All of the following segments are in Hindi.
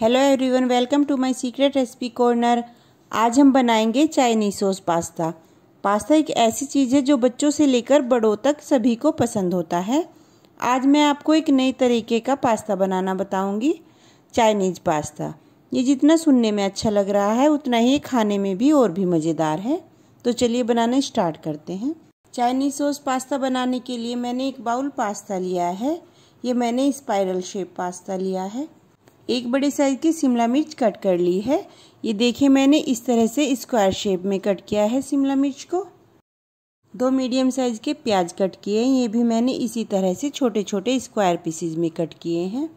hello everyone welcome to my secret recipe corner आज हम बनाएंगे चाइनीज सॉस पास्ता पास्ता एक ऐसी चीज़ है जो बच्चों से लेकर बड़ों तक सभी को पसंद होता है आज मैं आपको एक नए तरीके का पास्ता बनाना बताऊंगी चाइनीज पास्ता ये जितना सुनने में अच्छा लग रहा है उतना ही खाने में भी और भी मज़ेदार है तो चलिए बनाना स्टार्ट करते हैं चाइनीज सॉस पास्ता बनाने के लिए मैंने एक बाउल पास्ता लिया है ये मैंने स्पाइरल शेप पास्ता लिया है एक बड़े साइज़ की शिमला मिर्च कट कर ली है ये देखिए मैंने इस तरह से स्क्वायर शेप में कट किया है शिमला मिर्च को दो मीडियम साइज़ के प्याज कट किए हैं ये भी मैंने इसी तरह से छोटे छोटे स्क्वायर पीसीज में कट किए हैं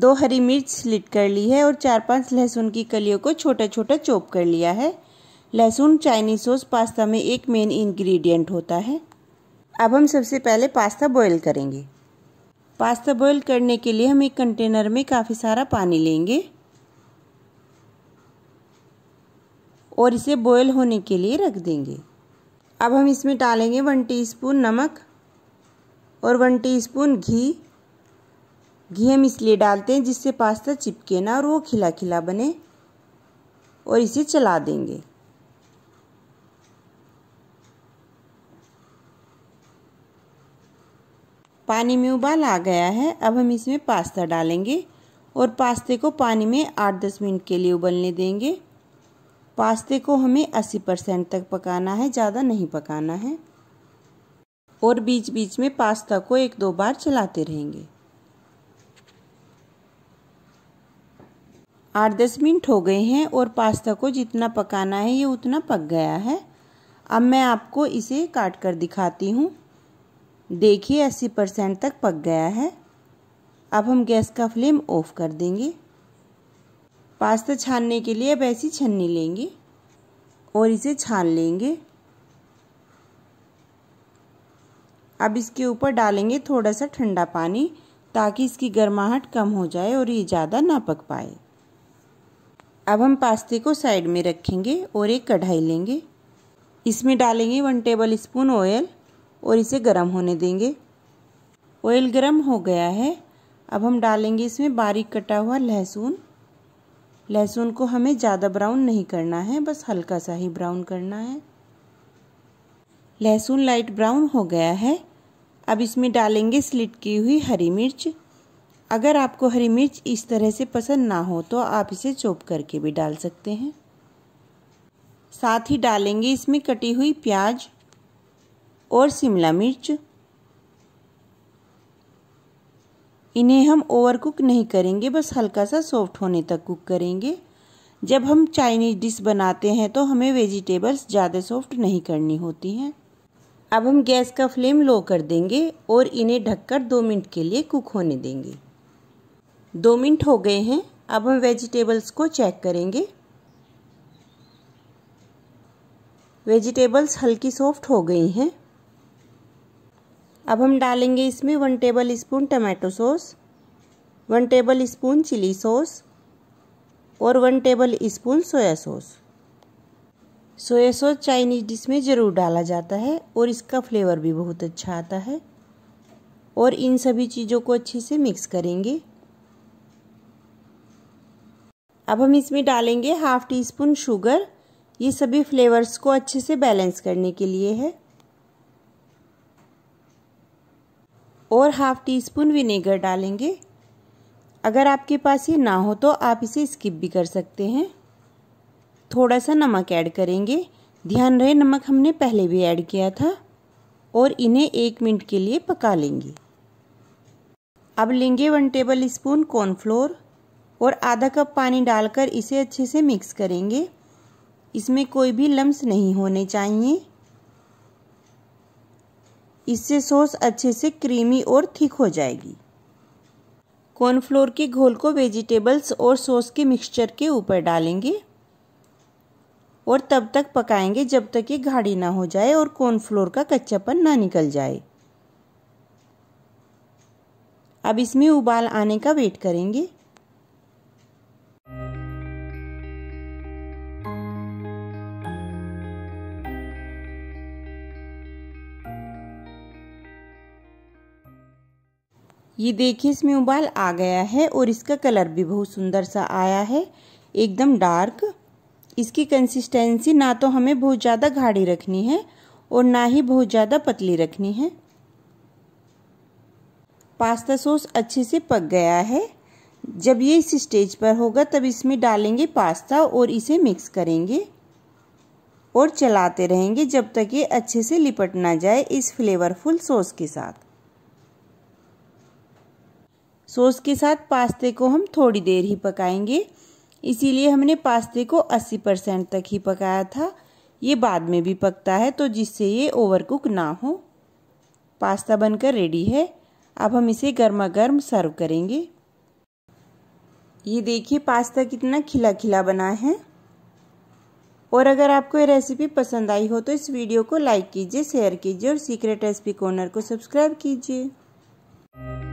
दो हरी मिर्च स्लिट कर ली है और चार पांच लहसुन की कलियों को छोटा छोटा चॉप कर लिया है लहसुन चाइनीज सॉस पास्ता में एक मेन इंग्रेडिएंट होता है अब हम सबसे पहले पास्ता बॉईल करेंगे पास्ता बॉईल करने के लिए हम एक कंटेनर में काफ़ी सारा पानी लेंगे और इसे बॉयल होने के लिए रख देंगे अब हम इसमें डालेंगे वन टीस्पून नमक और वन टीस्पून घी घी हम इसलिए डालते हैं जिससे पास्ता चिपके ना और वो खिला खिला बने और इसे चला देंगे पानी में उबाल आ गया है अब हम इसमें पास्ता डालेंगे और पास्ते को पानी में आठ दस मिनट के लिए उबलने देंगे पास्ते को हमें अस्सी परसेंट तक पकाना है ज़्यादा नहीं पकाना है और बीच बीच में पास्ता को एक दो बार चलाते रहेंगे आठ दस मिनट हो गए हैं और पास्ता को जितना पकाना है ये उतना पक गया है अब मैं आपको इसे काट कर दिखाती हूँ देखिए अस्सी परसेंट तक पक गया है अब हम गैस का फ्लेम ऑफ कर देंगे पास्ता छानने के लिए अब ऐसी छन्नी लेंगे और इसे छान लेंगे अब इसके ऊपर डालेंगे थोड़ा सा ठंडा पानी ताकि इसकी गर्माहट कम हो जाए और ये ज़्यादा ना पक पाए अब हम पास्ते को साइड में रखेंगे और एक कढ़ाई लेंगे इसमें डालेंगे वन टेबल स्पून ऑयल और इसे गर्म होने देंगे ऑयल गर्म हो गया है अब हम डालेंगे इसमें बारीक कटा हुआ लहसुन लहसुन को हमें ज़्यादा ब्राउन नहीं करना है बस हल्का सा ही ब्राउन करना है लहसुन लाइट ब्राउन हो गया है अब इसमें डालेंगे स्लिट की हुई हरी मिर्च अगर आपको हरी मिर्च इस तरह से पसंद ना हो तो आप इसे चोप करके भी डाल सकते हैं साथ ही डालेंगे इसमें कटी हुई प्याज और शिमला मिर्च इन्हें हम ओवर कुक नहीं करेंगे बस हल्का सा सॉफ्ट होने तक कुक करेंगे जब हम चाइनीज़ डिश बनाते हैं तो हमें वेजिटेबल्स ज़्यादा सॉफ्ट नहीं करनी होती हैं अब हम गैस का फ्लेम लो कर देंगे और इन्हें ढककर दो मिनट के लिए कुक होने देंगे दो मिनट हो गए हैं अब हम वेजिटेबल्स को चेक करेंगे वेजिटेबल्स हल्की सॉफ्ट हो गई हैं अब हम डालेंगे इसमें one tablespoon tomato sauce one tablespoon chilli sauce और one tablespoon soya sauce soya sauce Chinese dish में ज़रूर डाला जाता है और इसका फ्लेवर भी बहुत अच्छा आता है और इन सभी चीज़ों को अच्छे से मिक्स करेंगे अब हम इसमें डालेंगे हाफ टी स्पून शुगर ये सभी फ्लेवर्स को अच्छे से बैलेंस करने के लिए है और हाफ टी स्पून विनेगर डालेंगे अगर आपके पास ये ना हो तो आप इसे स्किप भी कर सकते हैं थोड़ा सा नमक ऐड करेंगे ध्यान रहे नमक हमने पहले भी ऐड किया था और इन्हें एक मिनट के लिए पका लेंगे अब लेंगे वन टेबल स्पून कॉर्नफ्लोर और आधा कप पानी डालकर इसे अच्छे से मिक्स करेंगे इसमें कोई भी लम्स नहीं होने चाहिए इससे सॉस अच्छे से क्रीमी और थिक हो जाएगी कॉर्नफ्लोर के घोल को वेजिटेबल्स और सॉस के मिक्सचर के ऊपर डालेंगे और तब तक पकाएंगे जब तक ये गाढ़ी ना हो जाए और कॉर्नफ्लोर का कच्चापन ना निकल जाए अब इसमें उबाल आने का वेट करेंगे ये देखिए इसमें उबाल आ गया है और इसका कलर भी बहुत सुंदर सा आया है एकदम डार्क इसकी कंसिस्टेंसी ना तो हमें बहुत ज़्यादा गाढ़ी रखनी है और ना ही बहुत ज़्यादा पतली रखनी है पास्ता सॉस अच्छे से पक गया है जब ये इस स्टेज पर होगा तब इसमें डालेंगे पास्ता और इसे मिक्स करेंगे और चलाते रहेंगे जब तक ये अच्छे से लिपट ना जाए इस फ्लेवरफुल सॉस के साथ सॉस के साथ पास्ते को हम थोड़ी देर ही पकाएंगे इसीलिए हमने पास्ते को 80 परसेंट तक ही पकाया था ये बाद में भी पकता है तो जिससे ये ओवर कुक ना हो पास्ता बनकर रेडी है अब हम इसे गर्मा गर्म सर्व करेंगे ये देखिए पास्ता कितना खिला खिला बना है और अगर आपको ये रेसिपी पसंद आई हो तो इस वीडियो को लाइक कीजिए शेयर कीजिए और सीक्रेट रेसिपी कॉर्नर को सब्सक्राइब कीजिए